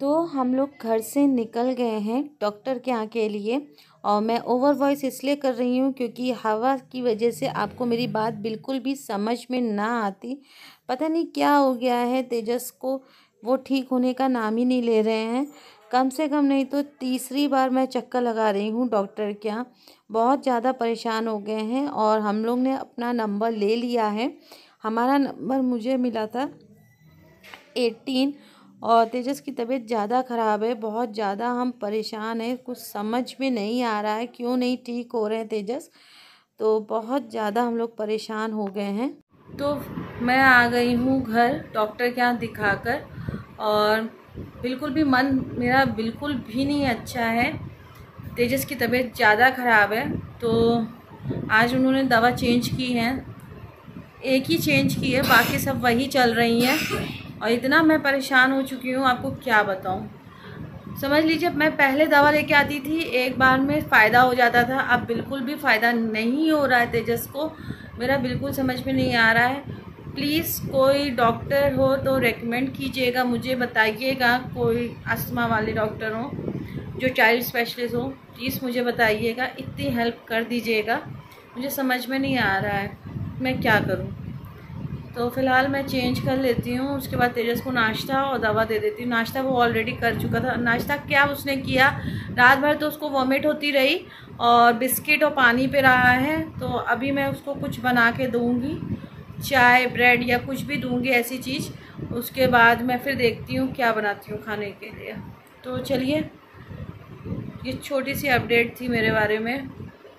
तो हम लोग घर से निकल गए हैं डॉक्टर के यहाँ के लिए और मैं ओवर वॉइस इसलिए कर रही हूँ क्योंकि हवा की वजह से आपको मेरी बात बिल्कुल भी समझ में ना आती पता नहीं क्या हो गया है तेजस को वो ठीक होने का नाम ही नहीं ले रहे हैं कम से कम नहीं तो तीसरी बार मैं चक्कर लगा रही हूँ डॉक्टर के यहाँ बहुत ज़्यादा परेशान हो गए हैं और हम लोग ने अपना नंबर ले लिया है हमारा नंबर मुझे मिला था एटीन और तेजस की तबीयत ज़्यादा ख़राब है बहुत ज़्यादा हम परेशान हैं कुछ समझ में नहीं आ रहा है क्यों नहीं ठीक हो रहे हैं तेजस तो बहुत ज़्यादा हम लोग परेशान हो गए हैं तो मैं आ गई हूँ घर डॉक्टर के यहाँ दिखा कर और बिल्कुल भी मन मेरा बिल्कुल भी नहीं अच्छा है तेजस की तबीयत ज़्यादा ख़राब है तो आज उन्होंने दवा चेंज की है एक ही चेंज की है बाकी सब वही चल रही हैं और इतना मैं परेशान हो चुकी हूँ आपको क्या बताऊँ समझ लीजिए मैं पहले दवा लेके आती थी एक बार में फ़ायदा हो जाता था अब बिल्कुल भी फ़ायदा नहीं हो रहा है तेजस को मेरा बिल्कुल समझ में नहीं आ रहा है प्लीज़ कोई डॉक्टर हो तो रेकमेंड कीजिएगा मुझे बताइएगा कोई अस्थमा वाले डॉक्टर हो जो चाइल्ड स्पेशलिस्ट हो प्लीज़ मुझे बताइएगा इतनी हेल्प कर दीजिएगा मुझे समझ में नहीं आ रहा है मैं क्या करूँ तो फ़िलहाल मैं चेंज कर लेती हूँ उसके बाद तेजस को नाश्ता और दवा दे देती हूँ नाश्ता वो ऑलरेडी कर चुका था नाश्ता क्या उसने किया रात भर तो उसको वॉमिट होती रही और बिस्किट और पानी पे रहा है तो अभी मैं उसको कुछ बना के दूँगी चाय ब्रेड या कुछ भी दूँगी ऐसी चीज़ उसके बाद मैं फिर देखती हूँ क्या बनाती हूँ खाने के लिए तो चलिए ये छोटी सी अपडेट थी मेरे बारे में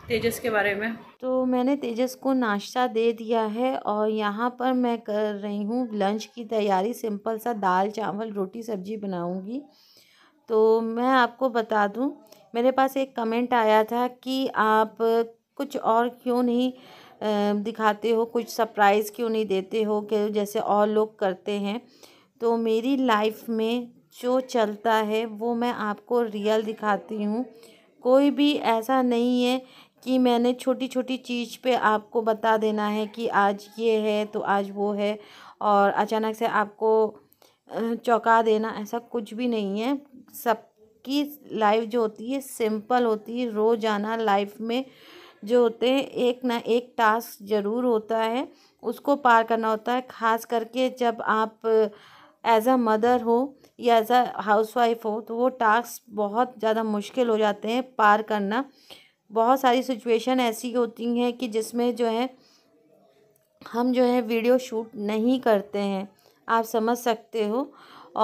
तेजस के बारे में तो मैंने तेजस को नाश्ता दे दिया है और यहाँ पर मैं कर रही हूँ लंच की तैयारी सिंपल सा दाल चावल रोटी सब्जी बनाऊँगी तो मैं आपको बता दूँ मेरे पास एक कमेंट आया था कि आप कुछ और क्यों नहीं दिखाते हो कुछ सरप्राइज़ क्यों नहीं देते हो कि जैसे और लोग करते हैं तो मेरी लाइफ में जो चलता है वो मैं आपको रियल दिखाती हूँ कोई भी ऐसा नहीं है कि मैंने छोटी छोटी चीज़ पे आपको बता देना है कि आज ये है तो आज वो है और अचानक से आपको चौंका देना ऐसा कुछ भी नहीं है सबकी लाइफ जो होती है सिंपल होती है रोज़ाना लाइफ में जो होते हैं एक ना एक टास्क ज़रूर होता है उसको पार करना होता है ख़ास करके जब आप एज अ मदर हो या एज अ हाउसवाइफ हो तो वो टास्क बहुत ज़्यादा मुश्किल हो जाते हैं पार करना बहुत सारी सिचुएशन ऐसी होती हैं कि जिसमें जो है हम जो है वीडियो शूट नहीं करते हैं आप समझ सकते हो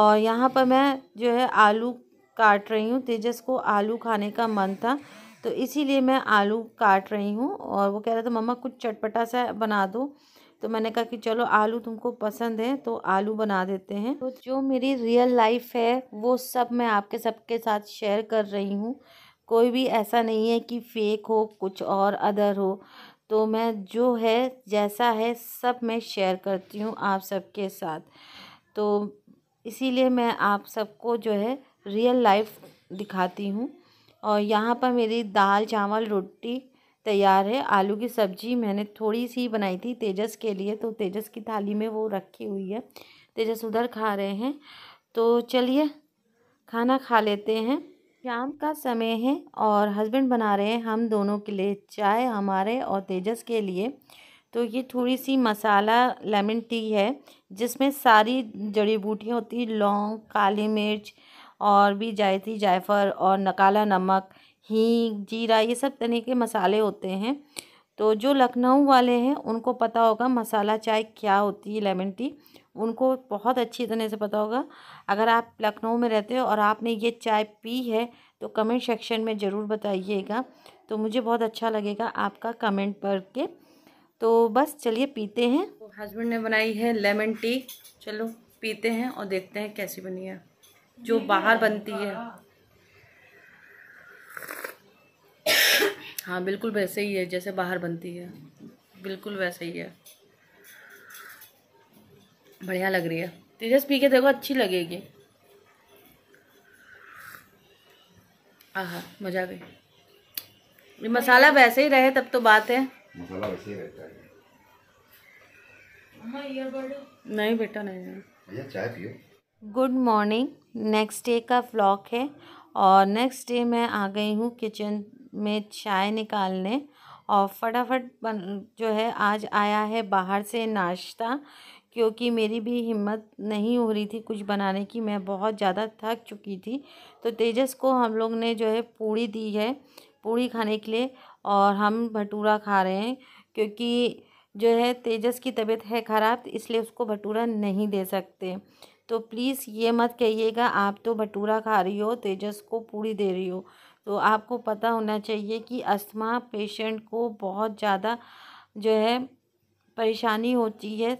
और यहाँ पर मैं जो है आलू काट रही हूँ तेजस को आलू खाने का मन था तो इसीलिए मैं आलू काट रही हूँ और वो कह रहा था मम्मा कुछ चटपटा सा बना दो तो मैंने कहा कि चलो आलू तुमको पसंद है तो आलू बना देते हैं तो जो मेरी रियल लाइफ है वो सब मैं आपके सबके साथ शेयर कर रही हूँ कोई भी ऐसा नहीं है कि फ़ेक हो कुछ और अदर हो तो मैं जो है जैसा है सब मैं शेयर करती हूँ आप सबके साथ तो इसीलिए मैं आप सबको जो है रियल लाइफ दिखाती हूँ और यहाँ पर मेरी दाल चावल रोटी तैयार है आलू की सब्ज़ी मैंने थोड़ी सी बनाई थी तेजस के लिए तो तेजस की थाली में वो रखी हुई है तेजस उधर खा रहे हैं तो चलिए खाना खा लेते हैं शाम का समय है और हस्बैंड बना रहे हैं हम दोनों के लिए चाय हमारे और तेजस के लिए तो ये थोड़ी सी मसाला लेमन टी है जिसमें सारी जड़ी बूटियाँ होती हैं लौंग काली मिर्च और भी जायती जायफर और नकाला नमक हींग जीरा ये सब तरह के मसाले होते हैं तो जो लखनऊ वाले हैं उनको पता होगा मसाला चाय क्या होती है लेमन टी उनको बहुत अच्छी तरह से पता होगा अगर आप लखनऊ में रहते हो और आपने ये चाय पी है तो कमेंट सेक्शन में ज़रूर बताइएगा तो मुझे बहुत अच्छा लगेगा आपका कमेंट करके तो बस चलिए पीते हैं हस्बैंड तो ने बनाई है लेमन टी चलो पीते हैं और देखते हैं कैसी बनी है जो बाहर बनती है हाँ बिल्कुल वैसे ही है जैसे बाहर बनती है बिल्कुल वैसे ही है बढ़िया लग रही है तेजस पी के देखो अच्छी लगेगी आहा मजा गई मसाला वैसे ही रहे तब तो बात है मसाला वैसे ही रहता है नहीं बेटा नहीं भैया चाय पियो गुड मॉर्निंग नेक्स्ट डे का फ्लॉक है और नेक्स्ट डे मैं आ गई हूँ किचन में चाय निकालने और फटाफट बन जो है आज आया है बाहर से नाश्ता क्योंकि मेरी भी हिम्मत नहीं हो रही थी कुछ बनाने की मैं बहुत ज़्यादा थक चुकी थी तो तेजस को हम लोग ने जो है पूड़ी दी है पूड़ी खाने के लिए और हम भटूरा खा रहे हैं क्योंकि जो है तेजस की तबीयत है ख़राब इसलिए उसको भटूरा नहीं दे सकते तो प्लीज़ ये मत कहिएगा आप तो भटूरा खा रही हो तेजस को पूड़ी दे रही हो तो आपको पता होना चाहिए कि अस्थमा पेशेंट को बहुत ज़्यादा जो है परेशानी होती है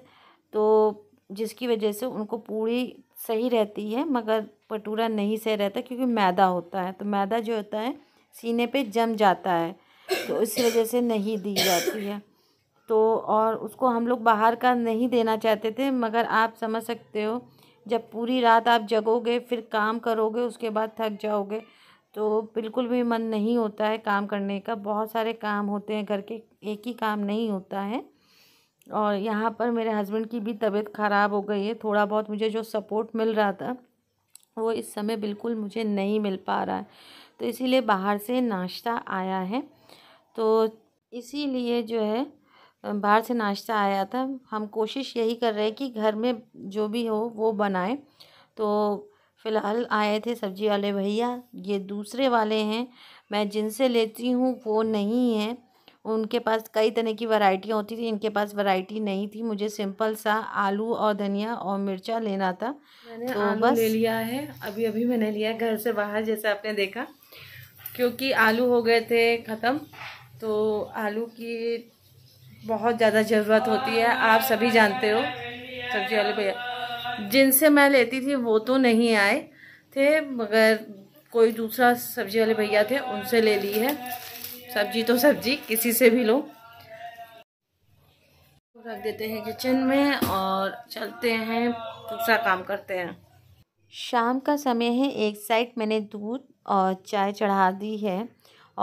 तो जिसकी वजह से उनको पूरी सही रहती है मगर पटूरा नहीं सही रहता क्योंकि मैदा होता है तो मैदा जो होता है सीने पे जम जाता है तो इस वजह से नहीं दी जाती है तो और उसको हम लोग बाहर का नहीं देना चाहते थे मगर आप समझ सकते हो जब पूरी रात आप जगोगे फिर काम करोगे उसके बाद थक जाओगे तो बिल्कुल भी मन नहीं होता है काम करने का बहुत सारे काम होते हैं घर के एक ही काम नहीं होता है और यहाँ पर मेरे हस्बैंड की भी तबीयत ख़राब हो गई है थोड़ा बहुत मुझे जो सपोर्ट मिल रहा था वो इस समय बिल्कुल मुझे नहीं मिल पा रहा है तो इसीलिए बाहर से नाश्ता आया है तो इसीलिए जो है बाहर से नाश्ता आया था हम कोशिश यही कर रहे हैं कि घर में जो भी हो वो बनाएं तो फ़िलहाल आए थे सब्ज़ी वाले भैया ये दूसरे वाले हैं मैं जिनसे लेती हूँ वो नहीं है उनके पास कई तरह की वैरायटी होती थी इनके पास वैरायटी नहीं थी मुझे सिंपल सा आलू और धनिया और मिर्चा लेना था मैंने तो आलू बस ले लिया है अभी अभी मैंने लिया घर से बाहर जैसे आपने देखा क्योंकि आलू हो गए थे ख़त्म तो आलू की बहुत ज़्यादा ज़रूरत होती है आप सभी जानते हो सब्जी वाले भैया जिनसे मैं लेती थी वो तो नहीं आए थे मगर कोई दूसरा सब्जी वाले भैया थे उनसे ले ली है सब्जी तो सब्जी किसी से भी लो रख देते हैं किचन में और चलते हैं दूसरा काम करते हैं शाम का समय है एक साइड मैंने दूध और चाय चढ़ा दी है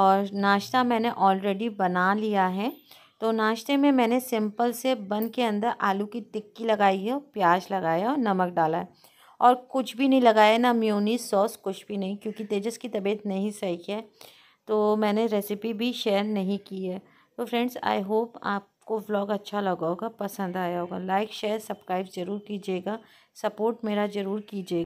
और नाश्ता मैंने ऑलरेडी बना लिया है तो नाश्ते में मैंने सिंपल से बन के अंदर आलू की टिक्की लगाई है प्याज लगाया और नमक डाला है और कुछ भी नहीं लगाया ना म्यूनी सॉस कुछ भी नहीं क्योंकि तेजस की तबीयत नहीं सही है तो मैंने रेसिपी भी शेयर नहीं की है तो फ्रेंड्स आई होप आपको व्लॉग अच्छा लगा होगा पसंद आया होगा लाइक शेयर सब्सक्राइब ज़रूर कीजिएगा सपोर्ट मेरा ज़रूर कीजिएगा